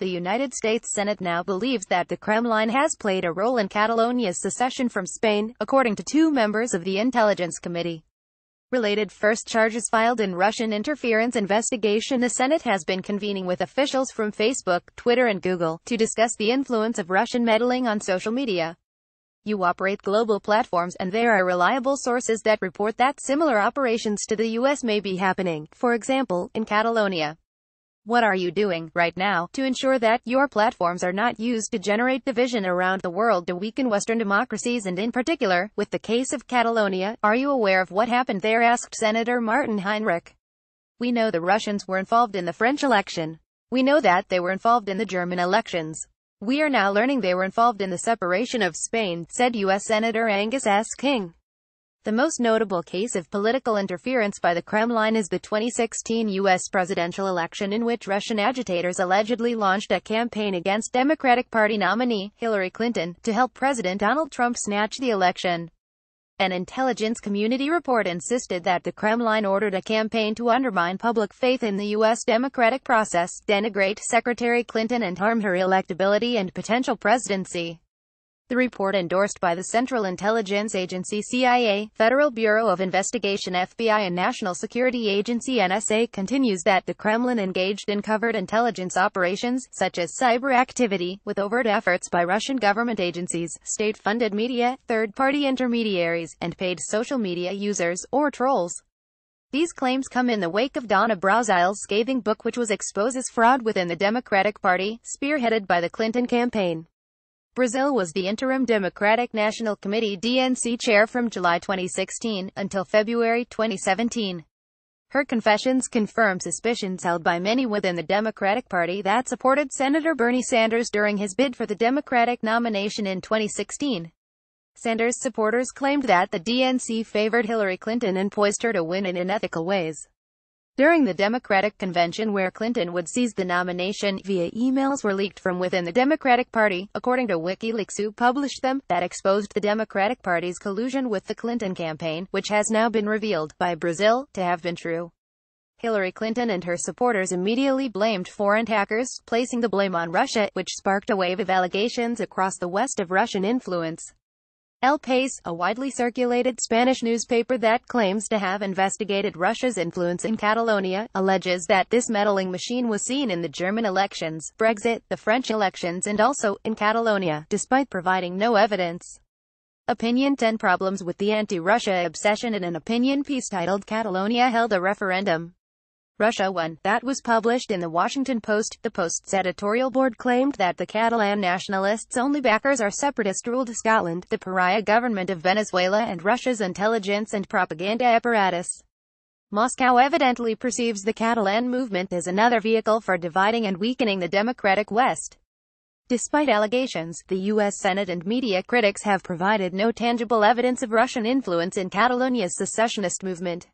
The United States Senate now believes that the Kremlin has played a role in Catalonia's secession from Spain, according to two members of the Intelligence Committee. Related first charges filed in Russian interference investigation The Senate has been convening with officials from Facebook, Twitter and Google, to discuss the influence of Russian meddling on social media. You operate global platforms and there are reliable sources that report that similar operations to the US may be happening, for example, in Catalonia. What are you doing right now to ensure that your platforms are not used to generate division around the world to weaken Western democracies and in particular, with the case of Catalonia, are you aware of what happened there asked Senator Martin Heinrich. We know the Russians were involved in the French election. We know that they were involved in the German elections. We are now learning they were involved in the separation of Spain, said U.S. Senator Angus S. King. The most notable case of political interference by the Kremlin is the 2016 U.S. presidential election in which Russian agitators allegedly launched a campaign against Democratic Party nominee, Hillary Clinton, to help President Donald Trump snatch the election. An intelligence community report insisted that the Kremlin ordered a campaign to undermine public faith in the U.S. democratic process, denigrate Secretary Clinton and harm her electability and potential presidency. The report endorsed by the Central Intelligence Agency CIA, Federal Bureau of Investigation FBI and National Security Agency NSA continues that the Kremlin engaged in covered intelligence operations, such as cyber activity, with overt efforts by Russian government agencies, state-funded media, third-party intermediaries, and paid social media users, or trolls. These claims come in the wake of Donna Brazile's scathing book which was exposes fraud within the Democratic Party, spearheaded by the Clinton campaign. Brazil was the interim Democratic National Committee DNC chair from July 2016 until February 2017. Her confessions confirm suspicions held by many within the Democratic Party that supported Senator Bernie Sanders during his bid for the Democratic nomination in 2016. Sanders supporters claimed that the DNC favored Hillary Clinton and poised her to win in unethical ways. During the Democratic convention where Clinton would seize the nomination via emails were leaked from within the Democratic Party, according to WikiLeaks who published them, that exposed the Democratic Party's collusion with the Clinton campaign, which has now been revealed by Brazil to have been true. Hillary Clinton and her supporters immediately blamed foreign hackers, placing the blame on Russia, which sparked a wave of allegations across the west of Russian influence. El País, a widely circulated Spanish newspaper that claims to have investigated Russia's influence in Catalonia, alleges that this meddling machine was seen in the German elections, Brexit, the French elections and also, in Catalonia, despite providing no evidence. Opinion 10 Problems with the Anti-Russia Obsession In an opinion piece titled Catalonia held a referendum Russia won. That was published in the Washington Post. The Post's editorial board claimed that the Catalan nationalists' only backers are separatist-ruled Scotland, the pariah government of Venezuela and Russia's intelligence and propaganda apparatus. Moscow evidently perceives the Catalan movement as another vehicle for dividing and weakening the democratic West. Despite allegations, the U.S. Senate and media critics have provided no tangible evidence of Russian influence in Catalonia's secessionist movement.